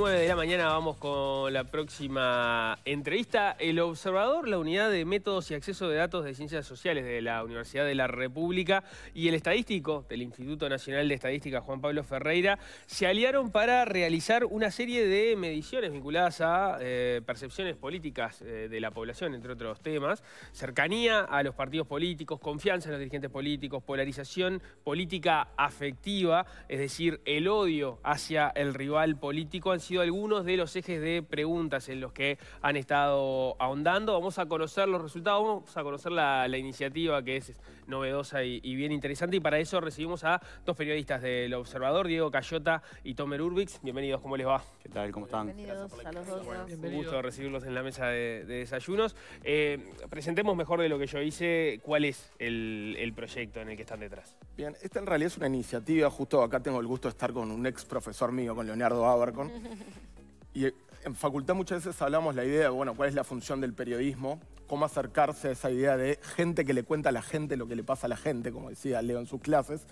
9 de la mañana vamos con la próxima entrevista. El Observador, la unidad de métodos y acceso de datos de ciencias sociales de la Universidad de la República y el estadístico del Instituto Nacional de Estadística Juan Pablo Ferreira se aliaron para realizar una serie de mediciones vinculadas a eh, percepciones políticas eh, de la población, entre otros temas, cercanía a los partidos políticos, confianza en los dirigentes políticos, polarización política afectiva, es decir, el odio hacia el rival político algunos de los ejes de preguntas en los que han estado ahondando. Vamos a conocer los resultados, vamos a conocer la, iniciativa que es novedosa y, bien interesante y para eso recibimos a dos periodistas del Observador, Diego Cayota y Tomer Urbix. Bienvenidos, ¿cómo les va? ¿Qué tal? ¿Cómo están? Bienvenidos a los dos. Un gusto recibirlos en la mesa de, desayunos. Eh, presentemos mejor de lo que yo hice cuál es el, el proyecto en el que están detrás. Bien, esta en realidad es una iniciativa, justo acá tengo el gusto de estar con un ex profesor mío, con Leonardo Abercon, Y en facultad muchas veces hablamos la idea de, bueno, cuál es la función del periodismo, cómo acercarse a esa idea de gente que le cuenta a la gente lo que le pasa a la gente, como decía Leo en sus clases.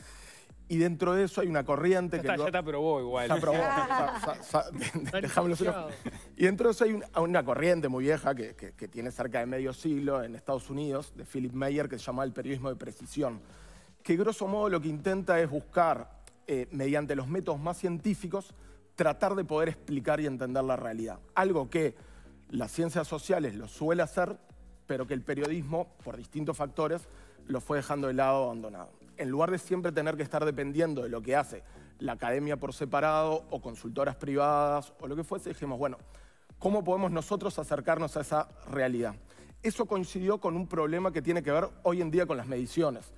Y dentro de eso hay una corriente ya te aprobó igual. Ya aprobó. Y dentro de eso hay una, corriente muy vieja que, tiene cerca de medio siglo en Estados Unidos, de Philip Mayer, que se llama el periodismo de precisión, que grosso modo lo que intenta es buscar, eh, mediante los métodos más científicos, tratar de poder explicar y entender la realidad. Algo que las ciencias sociales lo suele hacer, pero que el periodismo, por distintos factores, lo fue dejando de lado, abandonado. En lugar de siempre tener que estar dependiendo de lo que hace la academia por separado o consultoras privadas o lo que fuese, dijimos, bueno, ¿cómo podemos nosotros acercarnos a esa realidad? Eso coincidió con un problema que tiene que ver hoy en día con las mediciones.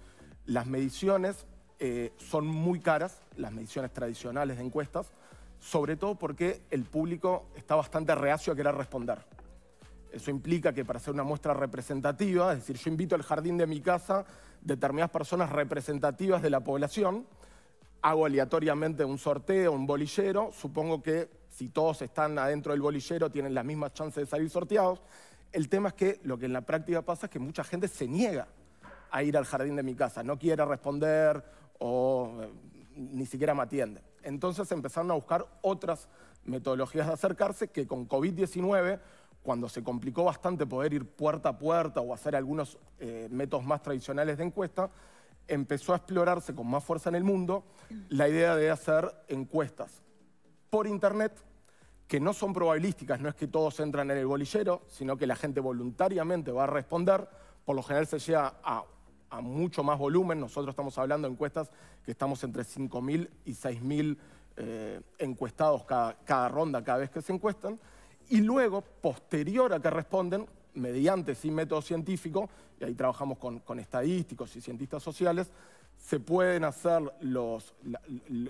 Las mediciones eh, son muy caras, las mediciones tradicionales de encuestas, sobre todo porque el público está bastante reacio a querer responder. Eso implica que para hacer una muestra representativa, es decir, yo invito al jardín de mi casa determinadas personas representativas de la población, hago aleatoriamente un sorteo, un bolillero, supongo que si todos están adentro del bolillero tienen las mismas chances de salir sorteados. El tema es que lo que en la práctica pasa es que mucha gente se niega a ir al jardín de mi casa, no quiere responder o eh, ni siquiera me atiende. Entonces empezaron a buscar otras metodologías de acercarse que con COVID-19, cuando se complicó bastante poder ir puerta a puerta o hacer algunos eh, métodos más tradicionales de encuesta, empezó a explorarse con más fuerza en el mundo la idea de hacer encuestas por Internet que no son probabilísticas, no es que todos entran en el bolillero, sino que la gente voluntariamente va a responder. Por lo general se llega a a mucho más volumen. Nosotros estamos hablando de encuestas que estamos entre 5.000 y 6.000 eh, encuestados cada, ronda, cada vez que se encuestan. Y luego, posterior a que responden, mediante sin método científico, y ahí trabajamos con, estadísticos y cientistas sociales, se pueden hacer los,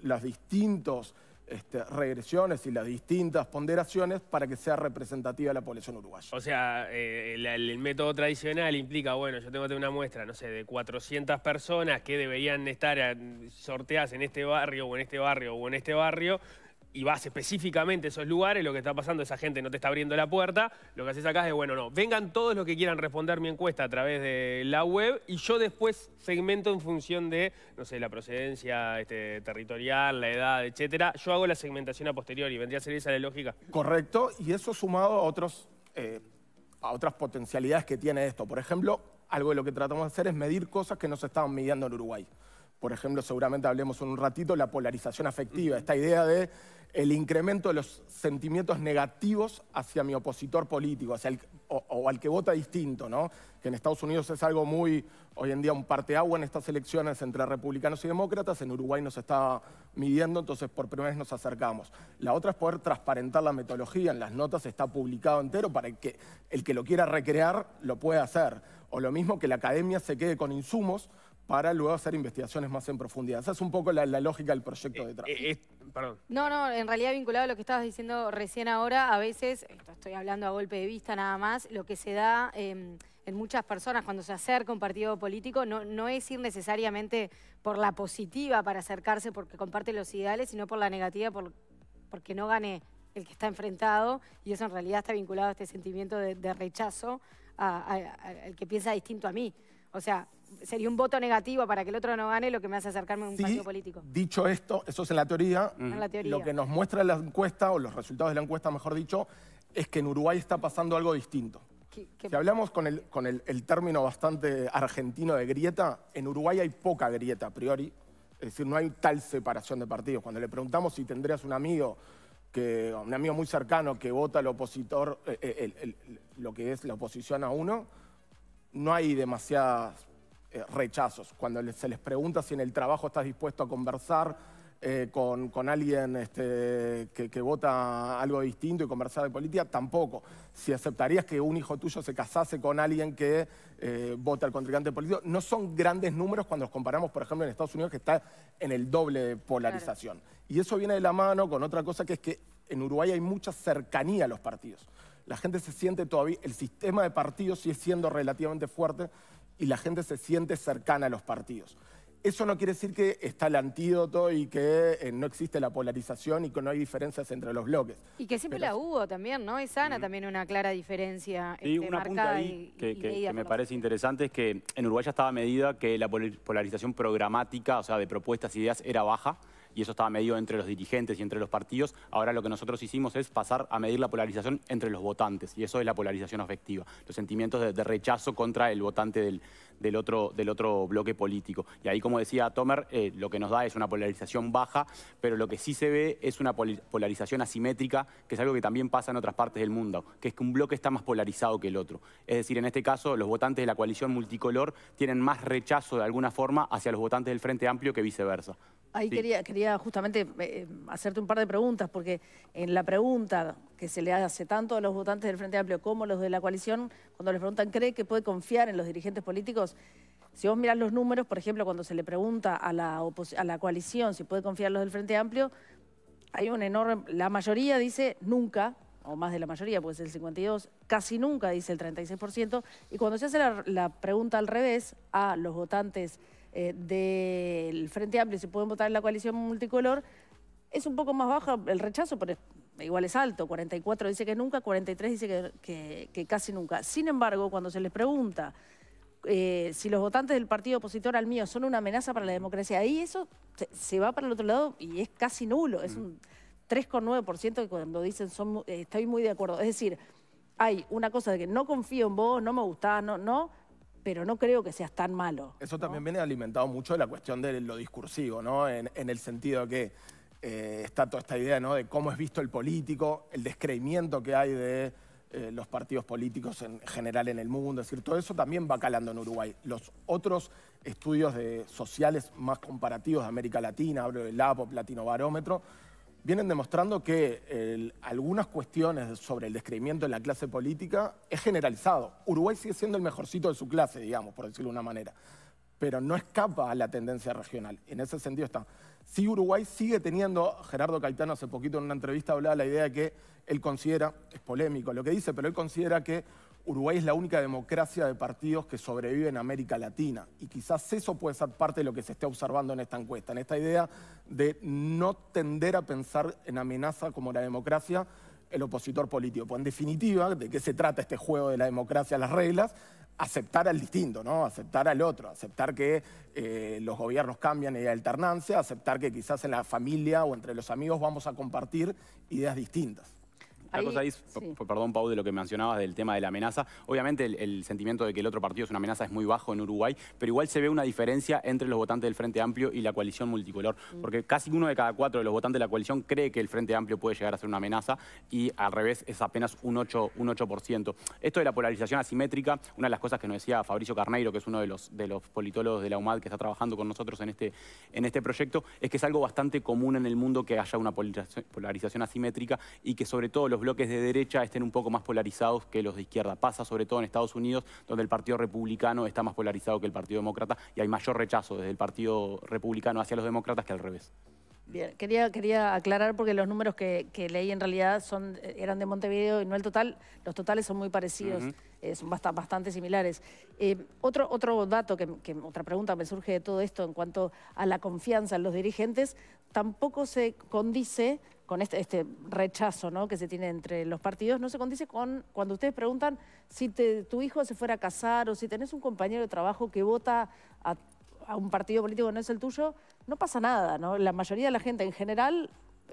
las distintos este, regresiones y las distintas ponderaciones para que sea representativa la población uruguaya. O sea, el, eh, el, método tradicional implica, bueno, yo tengo una muestra, no sé, de 400 personas que deberían estar eh, sorteadas en este barrio o en este barrio o en este barrio, y vas específicamente a esos lugares, lo que está pasando, esa gente no te está abriendo la puerta, lo que haces acá es bueno, no, vengan todos los que quieran responder mi encuesta a través de la web y yo después segmento en función de, no sé, la procedencia este, territorial, la edad, etcétera. Yo hago la segmentación a posteriori, vendría a ser esa la lógica. Correcto, y eso sumado a, otros, eh, a otras potencialidades que tiene esto. Por ejemplo, algo de lo que tratamos de hacer es medir cosas que no se estaban midiendo en Uruguay por ejemplo, seguramente hablemos en un ratito, la polarización afectiva, esta idea de el incremento de los sentimientos negativos hacia mi opositor político, hacia el, o, al que vota distinto, ¿no? Que en Estados Unidos es algo muy, hoy en día, un parteagua en estas elecciones entre republicanos y demócratas. En Uruguay nos está midiendo, entonces por primera vez nos acercamos. La otra es poder transparentar la metodología. En las notas está publicado entero para que el que lo quiera recrear lo pueda hacer. O lo mismo que la academia se quede con insumos para luego hacer investigaciones más en profundidad. Esa es un poco la, lógica del proyecto detrás. Eh, eh, eh No, no, en realidad vinculado a lo que estabas diciendo recién ahora, a veces, estoy hablando a golpe de vista nada más, lo que se da em, en muchas personas cuando se acerca un partido político no, es ir necesariamente por la positiva para acercarse porque comparte los ideales, sino por la negativa por, porque no gane el que está enfrentado y eso en realidad está vinculado a este sentimiento de rechazo al que piensa distinto a mí. O sea, sería un voto negativo para que el otro no gane lo que me hace acercarme a un partido político. Dicho esto, eso es en la, teoría, en la teoría. Lo que nos muestra la encuesta, o los resultados de la encuesta, mejor dicho, es que en Uruguay está pasando algo distinto. Si hablamos con, el, término bastante argentino de grieta, en Uruguay hay poca grieta a priori. Es decir, no hay tal separación de partidos. Cuando le preguntamos si tendrías un amigo, que, un amigo muy cercano que vota al opositor, eh, eh, lo que es la oposición a uno, no hay demasiados eh, rechazos. Cuando se les pregunta si en el trabajo estás dispuesto a conversar eh, con, alguien este, que, vota algo distinto y conversar de política, tampoco. Si aceptarías que un hijo tuyo se casase con alguien que eh, vota al contrincante político, no son grandes números cuando los comparamos, por ejemplo, en Estados Unidos, que está en el doble de polarización. Y eso viene de la mano con otra cosa que es que en Uruguay hay mucha cercanía a los partidos la gente se siente todavía, el sistema de partidos sigue siendo relativamente fuerte y la gente se siente cercana a los partidos. Eso no quiere decir que está el antídoto y que eh, no existe la polarización y que no hay diferencias entre los bloques. Y que siempre la hubo también, ¿no? Es sana mm. también una clara diferencia. Este, y una punta ahí que, me parece interesante es que en Uruguay ya estaba medida que la polarización programática, o sea, de propuestas, ideas, era baja y eso estaba medido entre los dirigentes y entre los partidos. Ahora lo que nosotros hicimos es pasar a medir la polarización entre los votantes y eso es la polarización afectiva, los sentimientos de, rechazo contra el votante del, otro, bloque político. Y ahí, como decía Tomer, eh, lo que nos da es una polarización baja, pero lo que sí se ve es una polarización asimétrica, que es algo que también pasa en otras partes del mundo, que es que un bloque está más polarizado que el otro. Es decir, en este caso, los votantes de la coalición multicolor tienen más rechazo de alguna forma hacia los votantes del Frente Amplio que viceversa. Ahí quería, quería justamente eh, eh, hacerte un par de preguntas, porque en la pregunta que se le hace tanto a los votantes del Frente Amplio como a los de la coalición, cuando les preguntan, ¿cree que puede confiar en los dirigentes políticos? Si vos mirás los números, por ejemplo, cuando se le pregunta a la, coalición si puede confiar en los del Frente Amplio, hay un enorme... La mayoría dice nunca, o más de la mayoría, pues el 52, casi nunca dice el 36%, y cuando se hace la pregunta al revés a los votantes eh, del Frente Amplio, si pueden votar en la coalición multicolor, es un poco más bajo el rechazo, pero igual es alto. 44 dice que nunca, 43 dice que, casi nunca. Sin embargo, cuando se les pregunta eh, si los votantes del partido opositor al mío son una amenaza para la democracia, ahí eso se, va para el otro lado y es casi nulo. Es mm. un 3,9% que cuando dicen son, estoy muy de acuerdo. Es decir, hay una cosa de que no confío en vos, no me gustás, no, no pero no creo que seas tan malo. Eso también viene alimentado mucho de la cuestión de lo discursivo, ¿no? En, el sentido que eh, está toda esta idea, De cómo es visto el político, el descreimiento que hay de eh, los partidos políticos en general en el mundo. Es decir, todo eso también va calando en Uruguay. Los otros estudios de sociales más comparativos de América Latina, hablo del APO, Platino Barómetro, vienen demostrando que algunas cuestiones sobre el descreimiento en la clase política es generalizado. Uruguay sigue siendo el mejorcito de su clase, digamos, por decirlo de una manera, pero no escapa a la tendencia regional. En ese sentido está. Si Uruguay sigue teniendo, Gerardo Caetano hace poquito en una entrevista hablaba la idea de que él considera, es polémico lo que dice, pero él considera que Uruguay es la única democracia de partidos que sobrevive en América Latina. Y quizás eso puede ser parte de lo que se está observando en esta encuesta, en esta idea de no tender a pensar en amenaza como la democracia el opositor político. Pues en definitiva, ¿de qué se trata este juego de la democracia, las reglas? aceptar al distinto, ¿no? aceptar al otro, aceptar que eh, los gobiernos cambian y hay alternancia, aceptar que quizás en la familia o entre los amigos vamos a compartir ideas distintas. Ahí, cosa ahí, perdón Pau, de lo que mencionabas del tema de la amenaza. Obviamente el, sentimiento de que el otro partido es una amenaza es muy bajo en Uruguay, pero igual se ve una diferencia entre los votantes del Frente Amplio y la coalición multicolor, mm. porque casi uno de cada cuatro de los votantes de la coalición cree que el Frente Amplio puede llegar a ser una amenaza y al revés es apenas un 8%. Un 8%. Esto de la polarización asimétrica, una de las cosas que nos decía Fabricio Carneiro, que es uno de los, de los politólogos de la UMAD que está trabajando con nosotros en este, en este proyecto, es que es algo bastante común en el mundo que haya una polarización asimétrica y que sobre todo los bloques de derecha estén un poco más polarizados que los de izquierda. Pasa sobre todo en Estados Unidos, donde el Partido Republicano está más polarizado que el Partido Demócrata y hay mayor rechazo desde el Partido Republicano hacia los demócratas que al revés. Bien, quería, quería aclarar porque los números que, leí en realidad son, eh, eran de Montevideo y no el total. Los totales son muy parecidos, eh, son bastante similares. Eh, otro, otro dato, que, que, otra pregunta me surge de todo esto en cuanto a la confianza en los dirigentes, tampoco se condice con este, este, rechazo ¿no? que se tiene entre los partidos, no se condice con cuando ustedes preguntan si tu hijo se fuera a casar o si tenés un compañero de trabajo que vota a, un partido político que no es el tuyo, no pasa nada, ¿no? La mayoría de la gente en general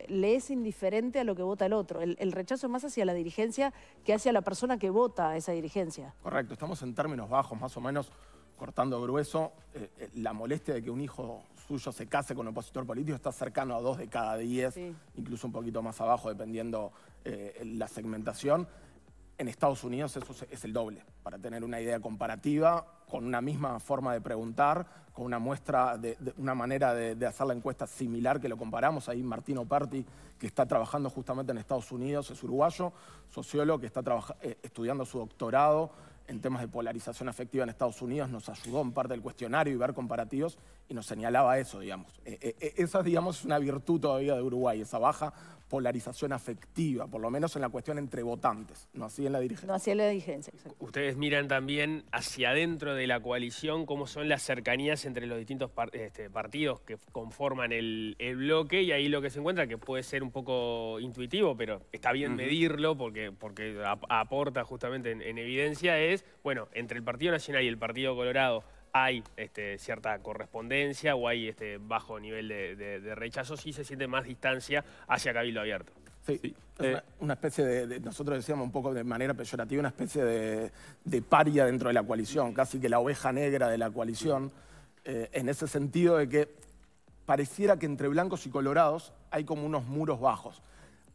le es indiferente a lo que vota el otro. El, rechazo es más hacia la dirigencia que hacia la persona que vota a esa dirigencia. Correcto, estamos en términos bajos, más o menos cortando grueso, eh, eh, la molestia de que un hijo suyo se case con un opositor político está cercano a dos de cada diez, incluso un poquito más abajo, dependiendo eh, la segmentación. En Estados Unidos eso es el doble, para tener una idea comparativa, con una misma forma de preguntar, con una muestra, una manera de, hacer la encuesta similar que lo comparamos. Ahí Martino Parti, que está trabajando justamente en Estados Unidos, es uruguayo, sociólogo, que está estudiando su doctorado en temas de polarización afectiva en Estados Unidos, nos ayudó en parte del cuestionario y ver comparativos y nos señalaba eso, digamos. Eh, eh, eh, esa, digamos, es una virtud todavía de Uruguay, esa baja polarización afectiva, por lo menos en la cuestión entre votantes, no así en la dirigencia. No así en la dirigencia, Ustedes miran también hacia adentro de la coalición cómo son las cercanías entre los distintos este, partidos que conforman el, bloque y ahí lo que se encuentra, que puede ser un poco intuitivo, pero está bien medirlo porque, porque aporta justamente en evidencia, es, bueno, entre el Partido Nacional y el Partido Colorado hay este, cierta correspondencia o hay este, bajo nivel de, rechazo, si se siente más distancia hacia Cabildo Abierto. Sí, eh. una, especie de, nosotros decíamos un poco de manera peyorativa, una especie de, paria dentro de la coalición, casi que la oveja negra de la coalición, eh, en ese sentido de que pareciera que entre blancos y colorados hay como unos muros bajos.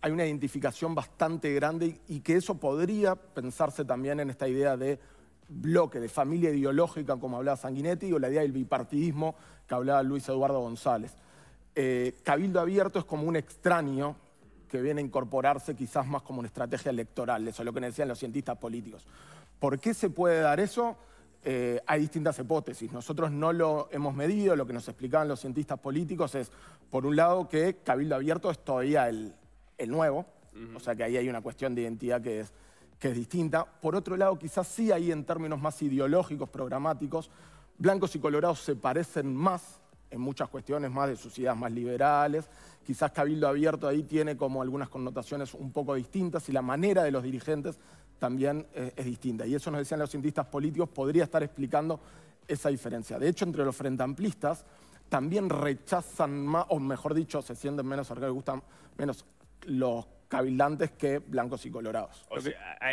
Hay una identificación bastante grande y que eso podría pensarse también en esta idea de bloque de familia ideológica, como hablaba Sanguinetti, o la idea del bipartidismo que hablaba Luis Eduardo González. Eh, Cabildo abierto es como un extraño que viene a incorporarse quizás más como una estrategia electoral, eso es lo que nos decían los cientistas políticos. ¿Por qué se puede dar eso? Eh, hay distintas hipótesis. Nosotros no lo hemos medido, lo que nos explicaban los cientistas políticos es, por un lado, que Cabildo Abierto es todavía el, nuevo, o sea que ahí hay una cuestión de identidad que es que es distinta. Por otro lado, quizás sí ahí en términos más ideológicos, programáticos, blancos y colorados se parecen más en muchas cuestiones más de sus ideas más liberales. Quizás Cabildo Abierto ahí tiene como algunas connotaciones un poco distintas y la manera de los dirigentes también eh, es distinta. Y eso nos decían los cientistas políticos, podría estar explicando esa diferencia. De hecho, entre los frentamplistas también rechazan más, o mejor dicho, se sienten menos, les gustan menos los cabildantes que blancos y colorados.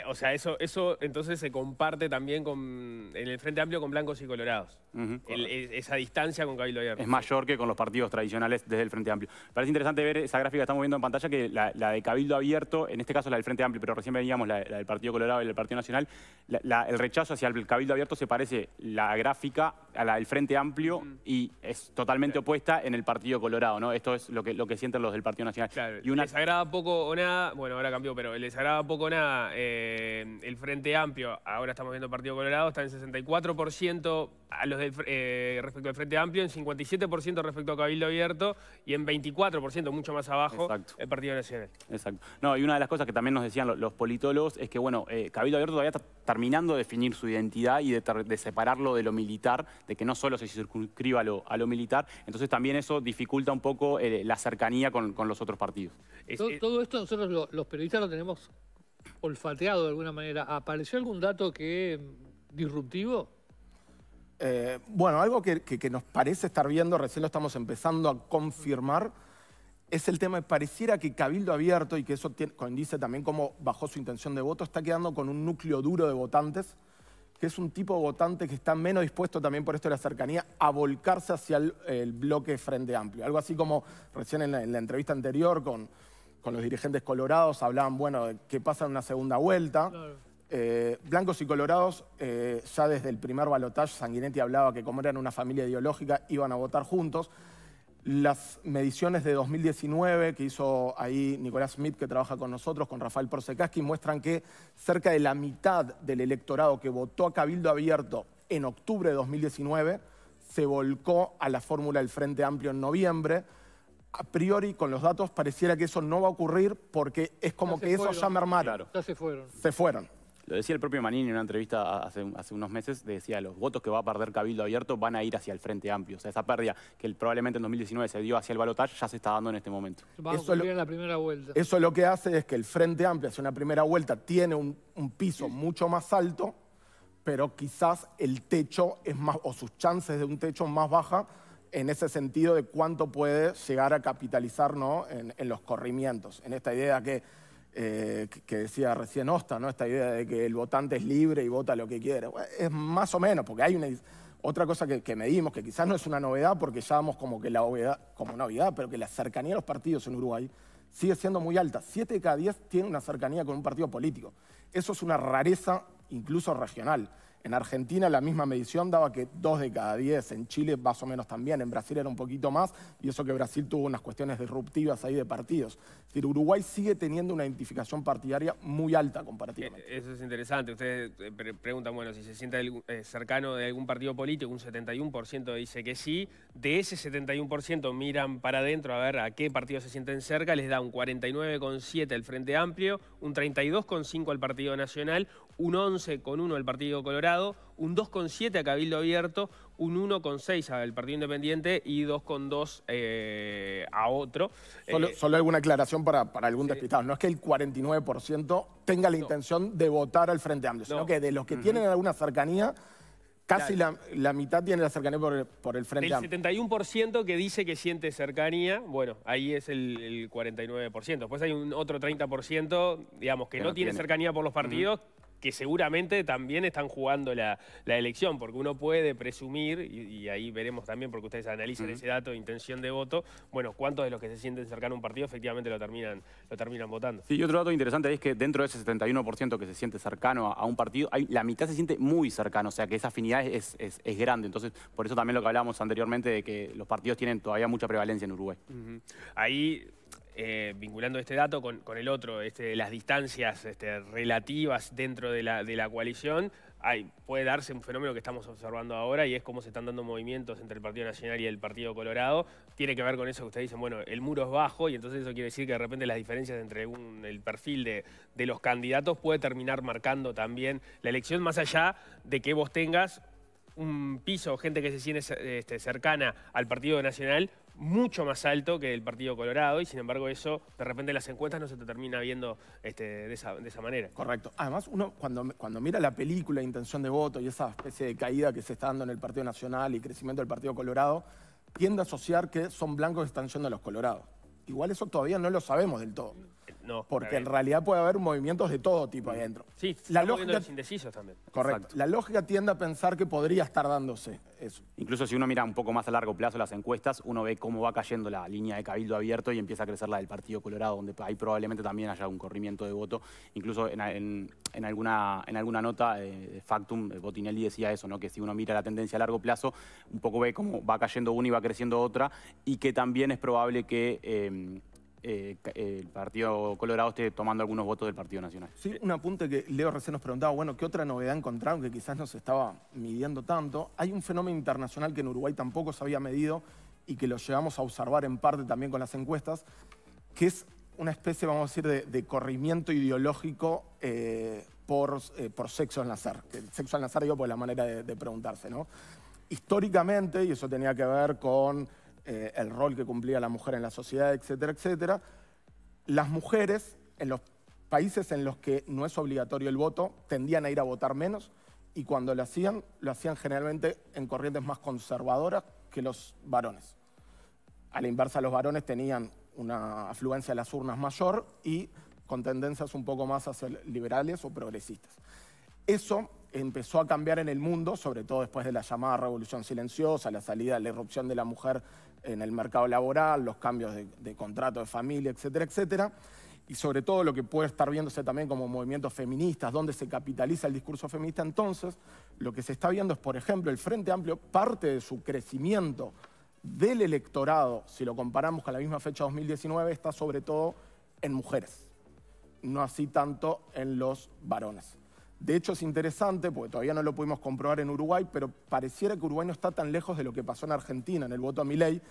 O, sea, eso, eso entonces se comparte también con, en el Frente Amplio con blancos y colorados. esa distancia con Cabildo Abierto. Es mayor que con los partidos tradicionales desde el Frente Amplio. Parece interesante ver esa gráfica que estamos viendo en pantalla, que la, de Cabildo Abierto, en este caso la del Frente Amplio, pero recién veníamos la, del Partido Colorado y el del Partido Nacional, el rechazo hacia el Cabildo Abierto se parece la gráfica a la del Frente Amplio y es totalmente opuesta en el Partido Colorado, ¿no? Esto es lo que, lo que sienten los del Partido Nacional. y una... Les agrada poco o nada bueno, ahora cambió, pero les agrada poco nada eh, el Frente Amplio, ahora estamos viendo Partido Colorado, está en 64% a los eh, respecto al Frente Amplio, en 57% respecto a Cabildo Abierto y en 24%, mucho más abajo, el Partido Nacional. Exacto. No, y una de las cosas que también nos decían los, politólogos es que, bueno, eh, Cabildo Abierto todavía está terminando de definir su identidad y de, separarlo de lo militar, de que no solo se circunscriba a lo, militar, entonces también eso dificulta un poco la cercanía con, los otros partidos. todo, esto nosotros los periodistas lo tenemos olfateado de alguna manera. ¿Apareció algún dato que mm, disruptivo? Eh, bueno, algo que, nos parece estar viendo, recién lo estamos empezando a confirmar, es el tema, de pareciera que Cabildo Abierto, y que eso dice también cómo bajó su intención de voto, está quedando con un núcleo duro de votantes, que es un tipo de votante que está menos dispuesto también por esto de la cercanía a volcarse hacia el, bloque Frente Amplio. Algo así como recién en la entrevista anterior con, con los dirigentes colorados hablaban, bueno, de qué pasa en una segunda vuelta. Eh, blancos y colorados, eh, ya desde el primer balotaje, Sanguinetti hablaba que como eran una familia ideológica, iban a votar juntos. Las mediciones de 2019 que hizo ahí Nicolás Smith, que trabaja con nosotros, con Rafael Prosekaski, muestran que cerca de la mitad del electorado que votó a Cabildo Abierto en octubre de 2019 se volcó a la fórmula del Frente Amplio en noviembre a priori con los datos pareciera que eso no va a ocurrir porque es como que eso ya Ya se fueron. Se fueron. Lo decía el propio Manini en una entrevista hace, unos meses, decía, los votos que va a perder Cabildo Abierto van a ir hacia el Frente Amplio. O sea, esa pérdida que probablemente en 2019 se dio hacia el balotaje ya se está dando en este momento. eso lo, lo que hace es que el Frente Amplio hace una primera vuelta, tiene un, piso mucho más alto, pero quizás el techo es más, o sus chances de un techo más baja en ese sentido de cuánto puede llegar a capitalizar en, los corrimientos, en esta idea eh, que, que decía recién Osta, ¿no? esta idea de que el votante es libre y vota lo que quiere. es más o menos, porque hay una, otra cosa que, medimos, que quizás no es una novedad, porque ya como que la novedad como novedad, pero que la cercanía a los partidos en Uruguay sigue siendo muy alta. Siete de cada diez tienen una cercanía con un partido político. Eso es una rareza incluso regional. En Argentina la misma medición daba que dos de cada diez, en Chile más o menos también, en Brasil era un poquito más, y eso que Brasil tuvo unas cuestiones disruptivas ahí de partidos. Es decir, Uruguay sigue teniendo una identificación partidaria muy alta comparativamente. Eh, eso es interesante. Ustedes eh, preguntan, bueno, si se siente eh, cercano de algún partido político, un 71% dice que sí. De ese 71% miran para adentro a ver a qué partido se sienten cerca, les da un 49,7 al Frente Amplio, un 32,5 al Partido Nacional, un 11 con al Partido Colorado, un 2 con a Cabildo Abierto, un 1 con al Partido Independiente y 2 con eh, a otro. Eh, solo, alguna aclaración para, algún despistado. No es que el 49% tenga la intención de votar al Frente Amplio, sino que de los que tienen alguna cercanía... Casi la, mitad tiene la cercanía por el, el Frente Amplio. El 71% que dice que siente cercanía, bueno, ahí es el, 49%. Después hay un otro 30%, digamos, que, no, tiene, cercanía por los partidos, que seguramente también están jugando la, elección, porque uno puede presumir, y, ahí veremos también, porque ustedes analizan ese dato de intención de voto, bueno, cuántos de los que se sienten cercanos a un partido efectivamente lo terminan, lo terminan votando. Sí, y otro dato interesante es que dentro de ese 71% que se siente cercano a, un partido, hay, la mitad se siente muy cercano, o sea que esa afinidad es, es, es, grande. Entonces, por eso también lo que hablábamos anteriormente de que los partidos tienen todavía mucha prevalencia en Uruguay. Ahí eh, vinculando este dato con, el otro, este, las distancias este, relativas dentro de la, de la coalición, puede darse un fenómeno que estamos observando ahora y es cómo se están dando movimientos entre el Partido Nacional y el Partido Colorado. Tiene que ver con eso que ustedes dicen, bueno, el muro es bajo y entonces eso quiere decir que de repente las diferencias entre el perfil de, los candidatos puede terminar marcando también la elección, más allá de que vos tengas un piso, gente que se siente este, cercana al Partido Nacional mucho más alto que el Partido Colorado y sin embargo eso de repente las encuestas no se te termina viendo este, de, esa, manera. Correcto. Además, uno cuando, cuando mira la película Intención de Voto y esa especie de caída que se está dando en el Partido Nacional y crecimiento del Partido Colorado, tiende a asociar que son blancos que están yendo a los colorados. Igual eso todavía no lo sabemos del todo porque en realidad puede haber movimientos de todo tipo ahí dentro. Sí, la lógica los indecisos también. Correcto. La lógica tiende a pensar que podría estar dándose eso. Incluso si uno mira un poco más a largo plazo las encuestas, uno ve cómo va cayendo la línea de cabildo abierto y empieza a crecer la del Partido Colorado, donde ahí probablemente también haya un corrimiento de voto. Incluso en, alguna, en alguna nota, Factum, eh, Botinelli decía eso, ¿no? que si uno mira la tendencia a largo plazo, un poco ve cómo va cayendo una y va creciendo otra, y que también es probable que... Eh, eh, el Partido Colorado esté tomando algunos votos del Partido Nacional. Sí, un apunte que Leo recién nos preguntaba, bueno, ¿qué otra novedad encontraron que quizás no se estaba midiendo tanto? Hay un fenómeno internacional que en Uruguay tampoco se había medido y que lo llevamos a observar en parte también con las encuestas, que es una especie, vamos a decir, de, corrimiento ideológico eh, por, eh, por, sexo al nacer. El sexo al nacer, digo, por la manera de, de preguntarse, ¿no? Históricamente, y eso tenía que ver con eh, el rol que cumplía la mujer en la sociedad, etcétera, etcétera, las mujeres en los países en los que no es obligatorio el voto tendían a ir a votar menos y cuando lo hacían, lo hacían generalmente en corrientes más conservadoras que los varones. A la inversa, los varones tenían una afluencia a las urnas mayor y con tendencias un poco más hacia liberales o progresistas. Eso empezó a cambiar en el mundo, sobre todo después de la llamada revolución silenciosa, la salida, la irrupción de la mujer en el mercado laboral, los cambios de, contrato de familia, etcétera, etcétera y sobre todo lo que puede estar viéndose también como movimientos feministas, donde se capitaliza el discurso feminista, entonces lo que se está viendo es, por ejemplo, el Frente Amplio, parte de su crecimiento del electorado, si lo comparamos con la misma fecha 2019, está sobre todo en mujeres, no así tanto en los varones. De hecho, es interesante, porque todavía no lo pudimos comprobar en Uruguay, pero pareciera que Uruguay no está tan lejos de lo que pasó en Argentina, en el voto a ley,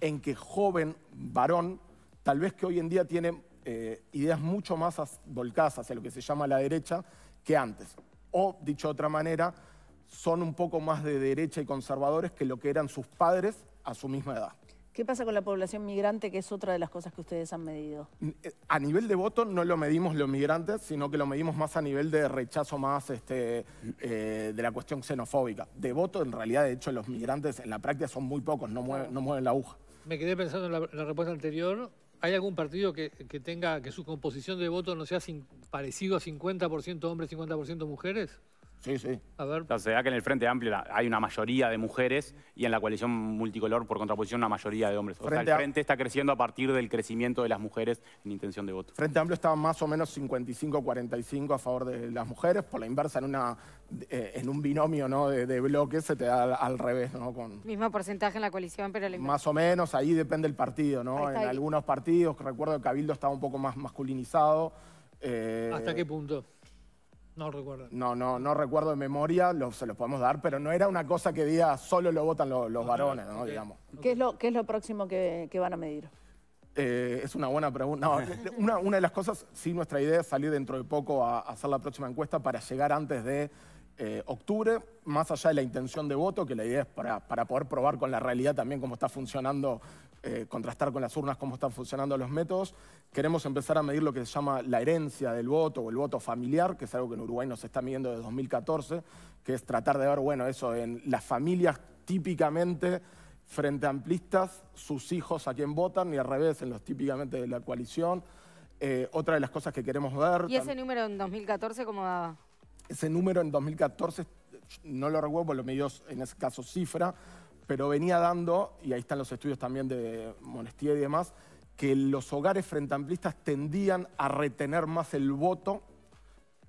en que joven, varón, tal vez que hoy en día tiene eh, ideas mucho más volcadas hacia lo que se llama la derecha que antes. O, dicho de otra manera, son un poco más de derecha y conservadores que lo que eran sus padres a su misma edad. ¿Qué pasa con la población migrante, que es otra de las cosas que ustedes han medido? Eh, a nivel de voto no lo medimos los migrantes, sino que lo medimos más a nivel de rechazo más este, eh, de la cuestión xenofóbica. De voto, en realidad, de hecho, los migrantes en la práctica son muy pocos, no mueven, la aguja. Me quedé pensando en la, respuesta anterior. ¿Hay algún partido que, tenga, que su composición de voto no sea sin, parecido a 50% hombres, 50% mujeres? Sí, sí. A ver. que en el Frente Amplio hay una mayoría de mujeres y en la coalición multicolor, por contraposición, una mayoría de hombres. O sea, el Frente está creciendo a partir del crecimiento de las mujeres en intención de voto. Frente Amplio estaba más o menos 55-45 a favor de las mujeres, por la inversa, en, una, eh, en un binomio ¿no? de, bloques se te da al, revés. ¿no? Con... Mismo porcentaje en la coalición, pero... más o menos, ahí depende el partido. ¿no? En algunos partidos, recuerdo que Cabildo estaba un poco más masculinizado. Eh, ¿Hasta qué punto? No recuerdo. No, no, no recuerdo de memoria, se los podemos dar, pero no era una cosa que diga solo lo votan los varones, ¿no? Digamos. ¿Qué es lo, qué es lo próximo que, van a medir? Eh, es una buena pregunta. una, de las cosas, sí, nuestra idea es salir dentro de poco a hacer la próxima encuesta para llegar antes de eh, octubre, más allá de la intención de voto, que la idea es para, poder probar con la realidad también cómo está funcionando, eh, contrastar con las urnas cómo están funcionando los métodos, queremos empezar a medir lo que se llama la herencia del voto o el voto familiar, que es algo que en Uruguay nos está midiendo desde 2014, que es tratar de ver, bueno, eso, en las familias típicamente frente a amplistas, sus hijos a quien votan y al revés, en los típicamente de la coalición. Eh, otra de las cosas que queremos ver... ¿Y ese número en 2014 cómo daba? Ese número en 2014, no lo recuerdo, porque lo midió en ese caso cifra, pero venía dando, y ahí están los estudios también de Monestía y demás, que los hogares frente tendían a retener más el voto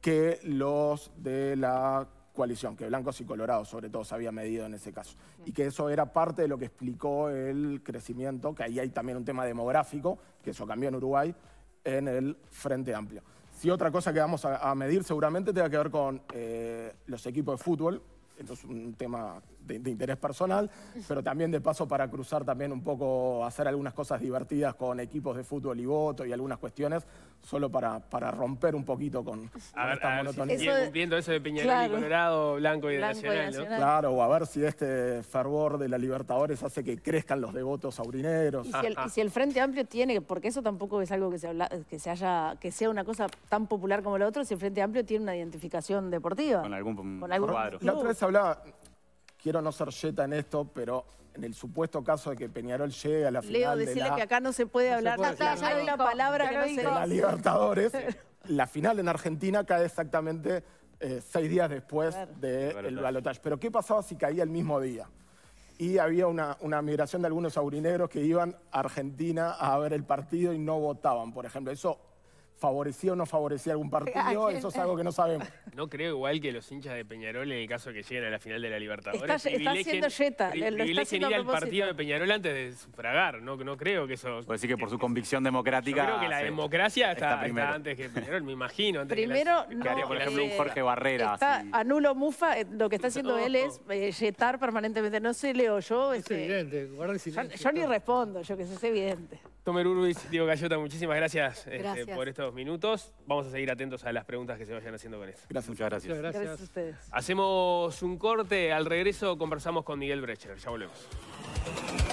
que los de la coalición, que blancos y colorados sobre todo se había medido en ese caso. Y que eso era parte de lo que explicó el crecimiento, que ahí hay también un tema demográfico, que eso cambió en Uruguay, en el Frente Amplio. Si otra cosa que vamos a, medir seguramente tenga que ver con eh, los equipos de fútbol, esto es un tema de, interés personal, pero también de paso para cruzar también un poco, hacer algunas cosas divertidas con equipos de fútbol y voto y algunas cuestiones, solo para, para romper un poquito con, a ver, viendo eso de Peñarol Colorado, blanco y, nacional, Claro, o a ver si este fervor de la Libertadores hace que crezcan los devotos aurineros. Y si, el, Frente Amplio tiene, porque eso tampoco es algo que se, que se haya, que sea una cosa tan popular como la otra, si el Frente Amplio tiene una identificación deportiva. Con algún, con algún cuadro. La otra vez hablaba, quiero no ser yeta en esto, pero en el supuesto caso de que Peñarol llegue a la final de decirle que acá no se puede hablar, palabra la Libertadores, la final en Argentina cae exactamente eh, seis días después del de balotaje. Pero ¿qué pasaba si caía el mismo día? Y había una, una migración de algunos aurinegros que iban a Argentina a ver el partido y no votaban, por ejemplo. Eso favorecía o no favorecía algún partido, eso es algo que no sabemos. No creo igual que los hinchas de Peñarol, en el caso que lleguen a la final de la Libertadores, está, haciendo yeta. ir al partido de Peñarol antes de sufragar. No, no creo que eso... Puede decir que por su convicción democrática... Yo creo que la democracia está, antes que Peñarol, me imagino. primero, no, haría, por ejemplo, un eh, Jorge Barrera. Anulo Mufa, eh, lo que está haciendo él es eh, permanentemente. No sé, Leo, este, yo... Es evidente, Yo, ni respondo, yo que sé, es evidente. Tomer Urbis, Diego Cayota, muchísimas este, gracias, por estos minutos. Vamos a seguir atentos a las preguntas que se vayan haciendo con esto. Muchas gracias. gracias. a ustedes. Hacemos un corte. Al regreso conversamos con Miguel Brecher. Ya volvemos.